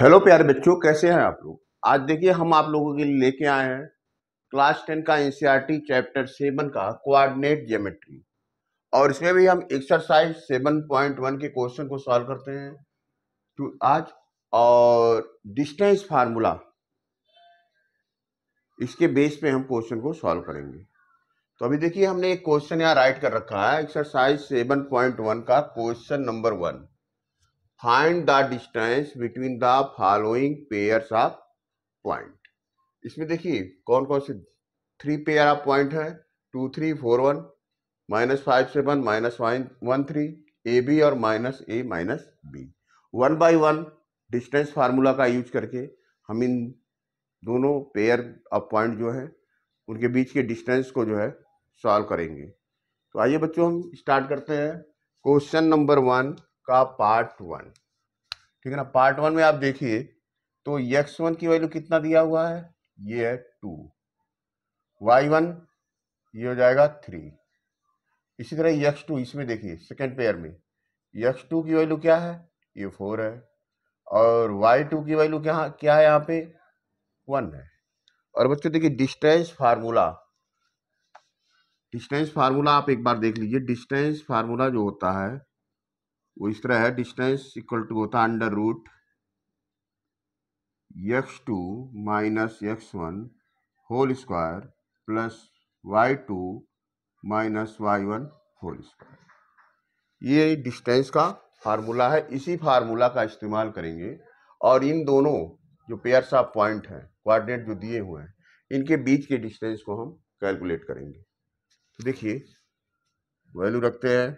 hello प्यारे बच्चों कैसे हैं आप लोग आज देखिए हम आप लोगों के लिए लेके आए हैं क्लास टेन का एन e चैप्टर सेवन का कोऑर्डिनेट ज्योमेट्री और इसमें भी हम एक्सरसाइज सेवन पॉइंट वन के क्वेश्चन को सॉल्व करते हैं तो आज और डिस्टेंस फार्मूला इसके बेस पे हम क्वेश्चन को सॉल्व करेंगे तो अभी देखिए हमने एक क्वेश्चन यहाँ राइट कर रखा है एक्सरसाइज सेवन पॉइंट वन का question number one find the distance between the following pairs of point इसमें देखिए कौन कौन से थ्री पेयर ऑफ पॉइंट है two three four one minus five seven minus one three A B और minus A minus B one by one distance formula का use करके हम इन दोनों पेयर ऑफ पॉइंट जो है उनके बीच के डिस्टेंस को जो है सॉल्व करेंगे तो आइए बच्चों हम स्टार्ट करते हैं क्वेश्चन नंबर वन का पार्ट वन ठीक है ना पार्ट वन में आप देखिए तो यक्स वन की वैल्यू कितना दिया हुआ है ये है टू वाई वन ये हो जाएगा थ्री इसी तरह यक्स टू इसमें देखिए सेकेंड पेयर में यक्स टू की वैल्यू क्या है ये फोर है और वाई टू की वैल्यू क्या क्या है यहाँ पे वन है और बच्चों देखिए डिस्टेंस फार्मूला डिस्टेंस फार्मूला आप एक बार देख लीजिए डिस्टेंस फार्मूला जो होता है वो इस तरह है डिस्टेंस इक्वल टू होता है under root X two minus X one whole square plus Y two minus Y one whole square ये डिस्टेंस का फार्मूला है इसी फार्मूला का इस्तेमाल करेंगे और इन दोनों जो पेयर्स ऑफ पॉइंट हैं कोऑर्डिनेट जो दिए हुए हैं इनके बीच के डिस्टेंस को हम कैलकुलेट करेंगे तो देखिए वैल्यू रखते हैं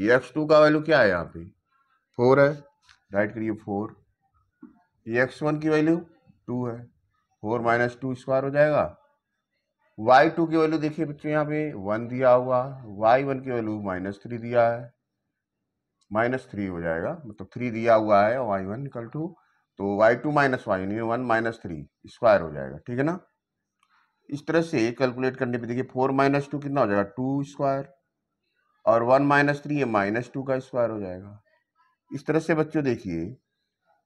एक्स e टू का वैल्यू क्या है यहाँ पे फोर है राइट करिए फोर एक्स वन की वैल्यू टू है फोर माइनस टू स्क्वायर हो जाएगा वाई टू की वैल्यू देखिए बच्चों यहाँ पे वन दिया हुआ वाई वन की वैल्यू माइनस थ्री दिया है माइनस थ्री हो जाएगा मतलब थ्री दिया हुआ है वाई वन इक्वल टू तो वाई टू माइनस वाई यानी वन माइनस थ्री स्क्वायर हो जाएगा ठीक है ना इस तरह से कैलकुलेट करने पे देखिए फोर माइनस टू कितना हो जाएगा टू स्क्वायर और वन माइनस थ्री ये माइनस टू का स्क्वायर हो जाएगा इस तरह से बच्चों देखिए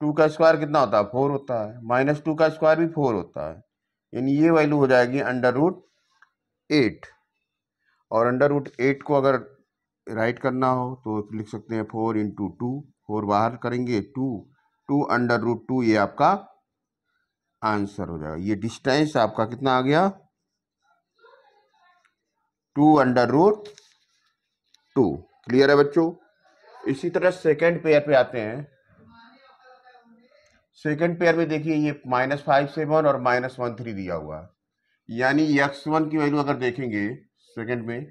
टू का स्क्वायर कितना होता है फोर होता है माइनस टू का स्क्वायर भी फोर होता है यानी ये वैल्यू हो जाएगी अंडर रूट एट और अंडर रूट एट को अगर राइट करना हो तो लिख सकते हैं फोर इंटू टू फोर बाहर करेंगे two two under root two ये आपका आंसर हो जाएगा ये डिस्टेंस आपका कितना आ गया two under root two clear है बच्चों इसी तरह सेकेंड पेयर पे आते हैं सेकेंड पेयर में देखिए ये माइनस फाइव सेवन और माइनस वन थ्री दिया हुआ है यानी एक्स वन की वैल्यू अगर देखेंगे सेकेंड में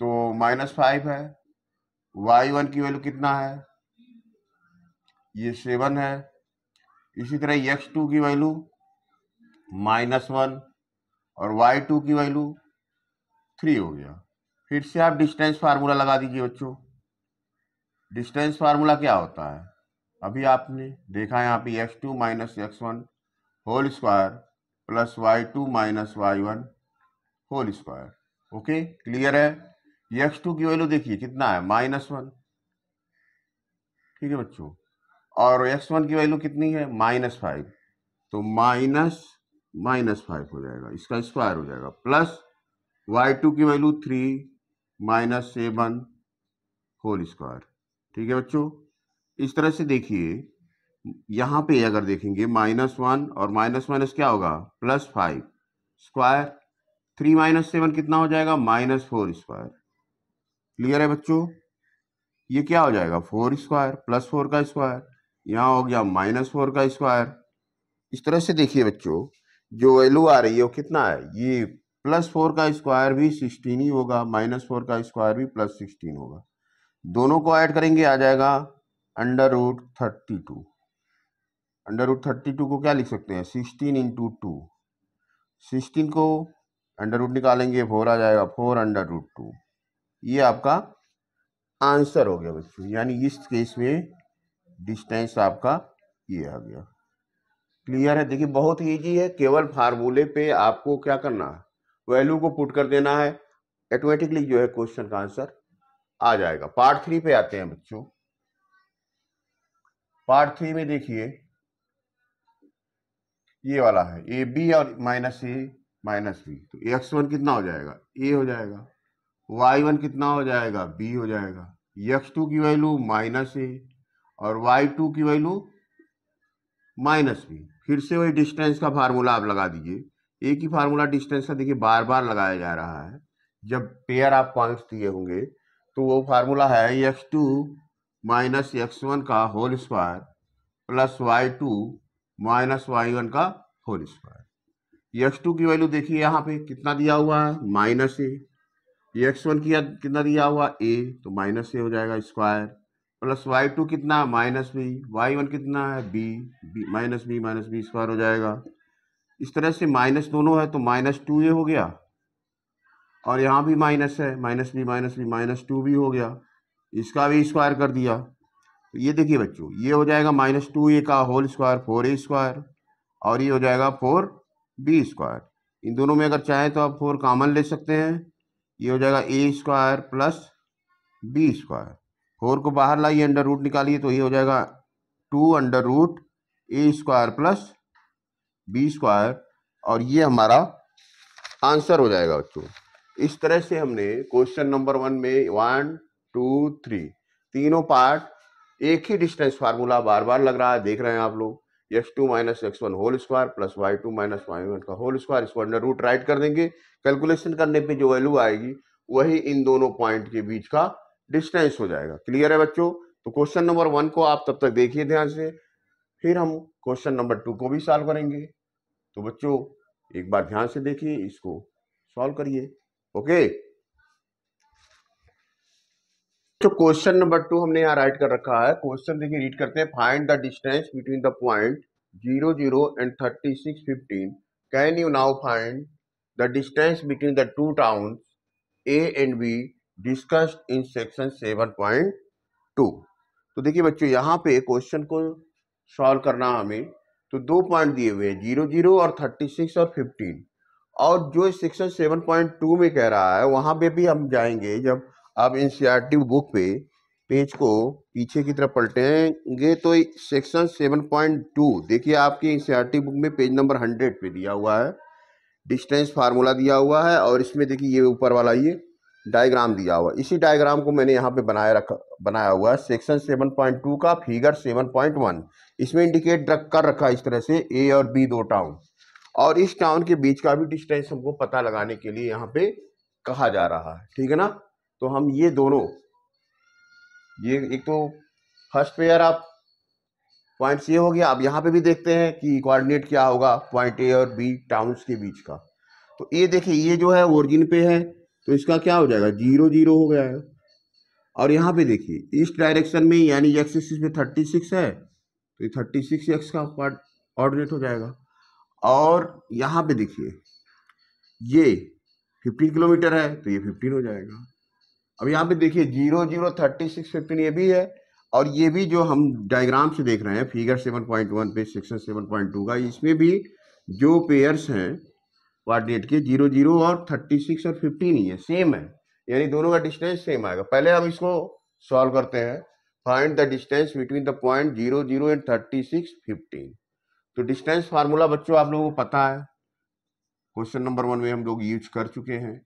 तो माइनस फाइव है वाई वन की वैल्यू कितना है ये सेवन है इसी तरह एक्स टू की वैल्यू माइनस वन और वाई टू की वैल्यू थ्री हो गया फिर से आप डिस्टेंस फार्मूला लगा दीजिए बच्चों डिस्टेंस फार्मूला क्या होता है अभी आपने देखा यहाँ पे X two minus X one whole square plus Y two minus Y one whole square okay clear है एक्स टू की वैल्यू देखिए कितना है माइनस वन ठीक है बच्चों और एक्स वन की वैल्यू कितनी है माइनस फाइव तो माइनस माइनस फाइव हो जाएगा इसका स्क्वायर हो जाएगा प्लस वाई टू की value three minus seven whole square ठीक है बच्चों इस तरह से देखिए यहाँ पे अगर देखेंगे माइनस वन और माइनस माइनस क्या होगा plus five square three minus seven कितना हो जाएगा माइनस फोर स्क्वायर क्लियर है बच्चों ये क्या हो जाएगा फोर स्क्वायर प्लस फोर का स्क्वायर यहाँ हो गया माइनस फोर का स्क्वायर इस तरह से देखिए बच्चों जो वैल्यू आ रही है वो कितना है ये प्लस फोर का स्क्वायर भी सिक्सटीन ही होगा माइनस फोर का स्क्वायर भी प्लस सिक्सटीन होगा दोनों को ऐड करेंगे आ जाएगा under root thirty two under root thirty two को क्या लिख सकते हैं सिक्सटीन इंटू टू सिक्सटीन को अंडर रूट निकालेंगे फोर आ जाएगा फोर अंडर रूट टू ये आपका आंसर हो गया बच्चों यानी इस केस में डिस्टेंस आपका ये आ गया क्लियर है देखिए बहुत ईजी है केवल फार्मूले पे आपको क्या करना है वैल्यू को पुट कर देना है ऑटोमेटिकली जो है क्वेश्चन का आंसर आ जाएगा पार्ट थ्री पे आते हैं बच्चों पार्ट थ्री में देखिए ये वाला है ए बी और माइनस ए माइनस बी तो एक्स वन कितना हो जाएगा ए हो जाएगा वाई वन कितना हो जाएगा बी हो जाएगा एक्स टू की वैल्यू माइनस ए और वाई टू की वैल्यू माइनस बी फिर से वही डिस्टेंस का फार्मूला आप लगा दीजिए एक ही फार्मूला डिस्टेंस का देखिए बार बार लगाया जा रहा है जब पेयर आप पॉइंट्स दिए होंगे तो वो फार्मूला है X two minus X one का whole square plus Y two minus Y one का होल स्क्वायर एक्स टू की वैल्यू देखिए यहाँ पे कितना दिया हुआ है माइनस ए एक्स वन की कितना दिया हुआ ए तो माइनस ए हो जाएगा स्क्वायर प्लस वाई टू कितना माइनस बी वाई वन कितना है B minus B minus B square हो जाएगा इस तरह से माइनस दोनों है तो माइनस टू ए हो गया और यहाँ भी माइनस है माइनस भी माइनस भी माइनस टू भी हो गया इसका भी स्क्वायर कर दिया तो ये देखिए बच्चों ये हो जाएगा माइनस टू ए का whole square four A square और ये हो जाएगा फोर बी स्क्वायर इन दोनों में अगर चाहें तो आप फोर कामन ले सकते हैं ये हो जाएगा A square plus B square four को बाहर लाइए अंडर रूट निकालिए तो ये हो जाएगा two under root A square plus B square और ये हमारा आंसर हो जाएगा बच्चों इस तरह से हमने क्वेश्चन नंबर वन में वन टू थ्री तीनों पार्ट एक ही डिस्टेंस फार्मूला बार बार लग रहा है देख रहे हैं आप लोग X two minus X one whole square plus Y two minus Y one का होल स्क्वायर इसको अंडर रूट राइट कर देंगे कैलकुलेशन करने पे जो वैल्यू आएगी वही इन दोनों पॉइंट के बीच का डिस्टेंस हो जाएगा क्लियर है बच्चों तो क्वेश्चन नंबर वन को आप तब तक देखिए ध्यान से फिर हम क्वेश्चन नंबर टू को भी सॉल्व करेंगे तो बच्चों एक बार ध्यान से देखिए इसको सॉल्व करिए ओके तो क्वेश्चन नंबर टू हमने यहाँ राइट कर रखा है क्वेश्चन देखिए रीड करते हैं find the distance between the point zero zero and thirty six fifteen can you now find the distance between the two town A and B discussed in section seven point two तो देखिए बच्चों यहाँ पे question को solve करना हमें तो दो पॉइंट दिए हुए हैं जीरो जीरो और थर्टी सिक्स और फिफ्टीन और जो सेक्शन सेवन पॉइंट टू में कह रहा है वहाँ पे भी हम जाएंगे जब आप एन बुक पे पेज को पीछे की तरफ पलटेंगे तो सेक्शन सेवन पॉइंट टू देखिए आपके एन बुक में पेज नंबर हंड्रेड पे दिया हुआ है डिस्टेंस फार्मूला दिया हुआ है और इसमें देखिए ये ऊपर वाला ये डायग्राम दिया हुआ इसी डायग्राम को मैंने यहाँ पे बनाया रख बनाया हुआ है सेक्शन 7.2 का फिगर 7.1 इसमें इंडिकेट रख कर रखा इस तरह से ए और बी दो टाउन और इस टाउन के बीच का भी डिस्टेंस हमको पता लगाने के लिए यहाँ पे कहा जा रहा है ठीक है ना तो हम ये दोनों ये एक तो फर्स्ट पेयर आप पॉइंट्स ये हो गया अब यहाँ पे भी देखते हैं कि कोऑर्डिनेट क्या होगा पॉइंट ए और बी टाउन्स के बीच का तो ये देखिए ये जो है ओरिजिन पे है तो इसका क्या हो जाएगा जीरो जीरो हो गया है और यहाँ पे देखिए इस डायरेक्शन में यानी एक्स एक्सिस में थर्टी सिक्स है तो ये थर्टी सिक्स एक्स का ऑर्डिनेट हो जाएगा और यहाँ पे देखिए ये फिफ्टीन किलोमीटर है तो ये फिफ्टीन हो जाएगा अब यहाँ पे देखिए zero zero thirty six fifteen ये भी है और ये भी जो हम डायग्राम से देख रहे हैं फिगर सेवन पॉइंट वन पे सेक्शन सेवन पॉइंट टू का इसमें भी जो पेयर्स हैं कोऑर्डिनेट के जीरो जीरो और थर्टी सिक्स और फिफ्टीन ही है सेम है यानी दोनों का डिस्टेंस सेम आएगा पहले हम इसको सॉल्व करते हैं find the distance between the point zero zero and thirty six fifteen तो डिस्टेंस फार्मूला बच्चों आप लोगों को पता है क्वेश्चन नंबर वन में हम लोग यूज कर चुके हैं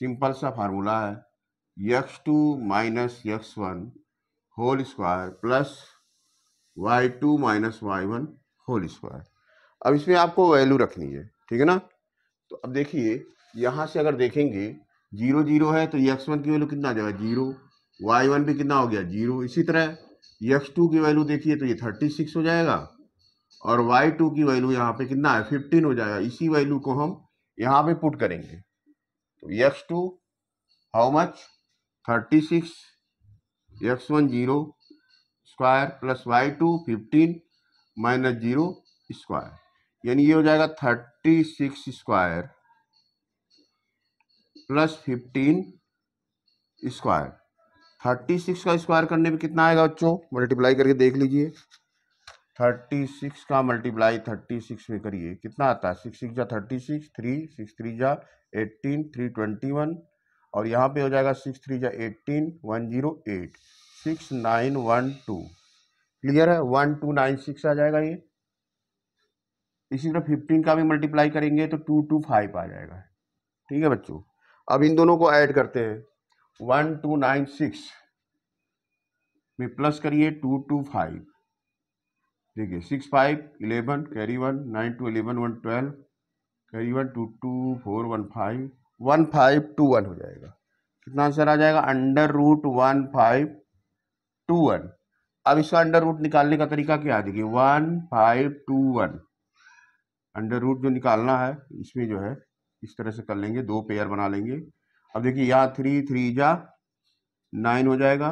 सिंपल सा फार्मूला है x two minus x one whole square plus Y two minus Y one whole square अब इसमें आपको वैल्यू रखनी है ठीक है ना तो अब देखिए यहाँ से अगर देखेंगे जीरो जीरो है तो यक्स वन की वैल्यू कितना आ जाएगा जीरो वाई वन भी कितना हो गया जीरो इसी तरह यक्स टू की वैल्यू देखिए तो ये थर्टी सिक्स हो जाएगा और वाई टू की वैल्यू यहाँ पे कितना है फिफ्टीन हो जाएगा इसी वैल्यू को हम यहाँ पे पुट करेंगे तो x two how much thirty six x one zero square plus Y two fifteen minus zero square यानी ये हो जाएगा thirty six square plus fifteen square thirty six का स्क्वायर करने में कितना आएगा बच्चों मल्टीप्लाई करके देख लीजिए थर्टी सिक्स का मल्टीप्लाई थर्टी सिक्स में करिए कितना आता है सिक्स सिक्स जा thirty six three six three जा एट्टीन थ्री ट्वेंटी वन और यहाँ पे हो जाएगा सिक्स थ्री जा eighteen one zero eight six nine one two clear है वन टू नाइन सिक्स आ जाएगा ये इसी तरह फिफ्टीन का भी मल्टीप्लाई करेंगे तो टू टू फाइव आ जाएगा ठीक है बच्चों अब इन दोनों को ऐड करते हैं वन टू नाइन सिक्स में प्लस करिए टू टू फाइव देखिए six five eleven carry one nine two eleven one twelve carry one two two four one five one five two one हो जाएगा कितना आंसर आ जाएगा under root one five two one अब इसका under root निकालने का तरीका क्या आ देखिए one five two one under root जो निकालना है इसमें जो है इस तरह से कर लेंगे दो पेयर बना लेंगे अब देखिए यहाँ थ्री थ्री जा नाइन हो जाएगा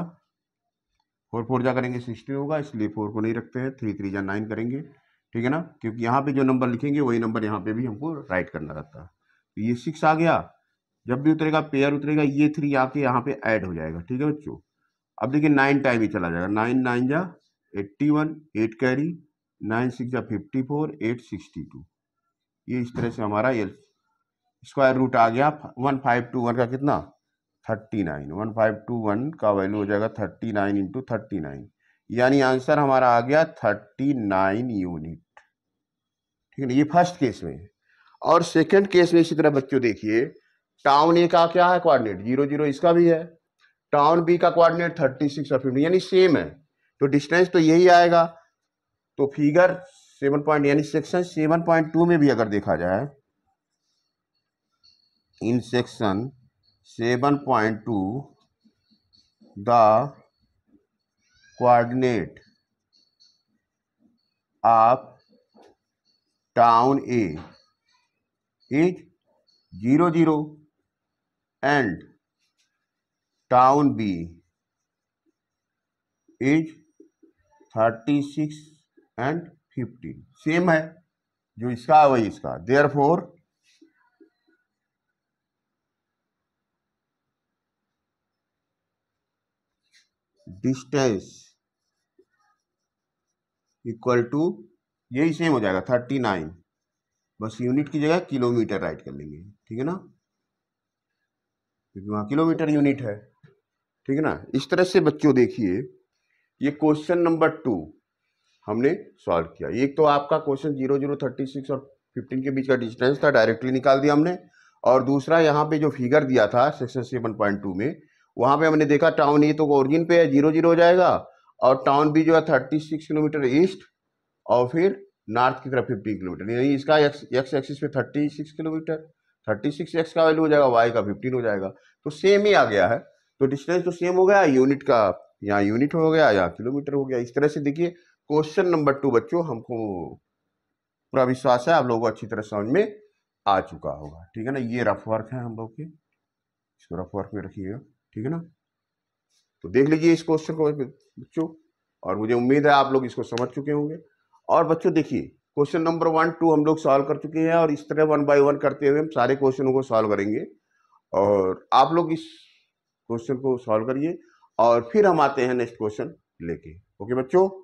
फोर फोर जा करेंगे सिक्सटीन होगा इसलिए फोर को नहीं रखते हैं थ्री थ्री जा नाइन करेंगे ठीक है ना क्योंकि यहाँ पे जो नंबर लिखेंगे वही नंबर यहाँ पे भी हमको राइट करना रहता है तो ये सिक्स आ गया जब भी उतरेगा पेयर उतरेगा ये थ्री आके यहाँ पे ऐड हो जाएगा ठीक है बच्चों अब देखिए नाइन टाइम ही चला जाएगा नाइन नाइन जा eighty one eight carry nine six जा fifty four eight sixty two ये इस तरह से हमारा ये स्क्वायर रूट आ गया वन फाइव टू वन का कितना thirty nine one five two one का वैल्यू हो जाएगा thirty nine into thirty nine यानी आंसर हमारा आ गया थर्टी नाइन यूनिट ठीक है ना ये फर्स्ट केस में और सेकंड केस में इसी तरह बच्चों देखिए टाउन ए का क्या है कोऑर्डिनेट जीरो जीरो इसका भी है टाउन बी का कोऑर्डिनेट थर्टी सिक्स और फिफ्टी यानी सेम है तो डिस्टेंस तो यही आएगा तो फिगर सेवन पॉइंट यानी सेक्शन सेवन पॉइंट टू में भी अगर देखा जाए in section seven point two the coordinate of town A is zero zero and town B is thirty six and fifteen same है जो इसका है वही इसका there for distance equal to यही सेम हो जाएगा थर्टी नाइन बस यूनिट की जगह किलोमीटर राइट कर लेंगे ठीक है ना क्योंकि वहाँ किलोमीटर यूनिट है ठीक है ना इस तरह से बच्चों देखिए ये क्वेश्चन नंबर टू हमने सॉल्व किया एक तो आपका question zero zero thirty six और फिफ्टीन के बीच का डिस्टेंस था डायरेक्टली निकाल दिया हमने और दूसरा यहाँ पे जो फिगर दिया था सेक्शन सेवन पॉइंट टू में वहाँ पे हमने देखा टाउन ए तो ओरिजिन पे है जीरो जीरो हो जाएगा और टाउन बी जो है थर्टी सिक्स किलोमीटर ईस्ट और फिर नॉर्थ की तरफ फिफ्टीन किलोमीटर यानी इसका एक्स एक्स एक्सिस पे thirty six kilometre thirty six x का वैल्यू हो जाएगा वाई का फिफ्टीन हो जाएगा तो सेम ही आ गया है तो डिस्टेंस तो सेम हो गया यूनिट का यहाँ यूनिट हो गया या किलोमीटर हो गया इस तरह से देखिए क्वेश्चन नंबर टू बच्चों हमको पूरा विश्वास है आप लोगों को अच्छी तरह समझ में आ चुका होगा ठीक है ना ये रफ वर्क है हम लोग के इसको रफ वर्क में रखिएगा ठीक है ना तो देख लीजिए इस क्वेश्चन को बच्चों और मुझे उम्मीद है आप लोग इसको समझ चुके होंगे और बच्चों देखिए क्वेश्चन नंबर वन टू हम लोग सॉल्व कर चुके हैं और इस तरह वन बाय वन करते हुए हम सारे क्वेश्चनों को सॉल्व करेंगे और आप लोग इस क्वेश्चन को सॉल्व करिए और फिर हम आते हैं नेक्स्ट क्वेश्चन लेके ओके बच्चों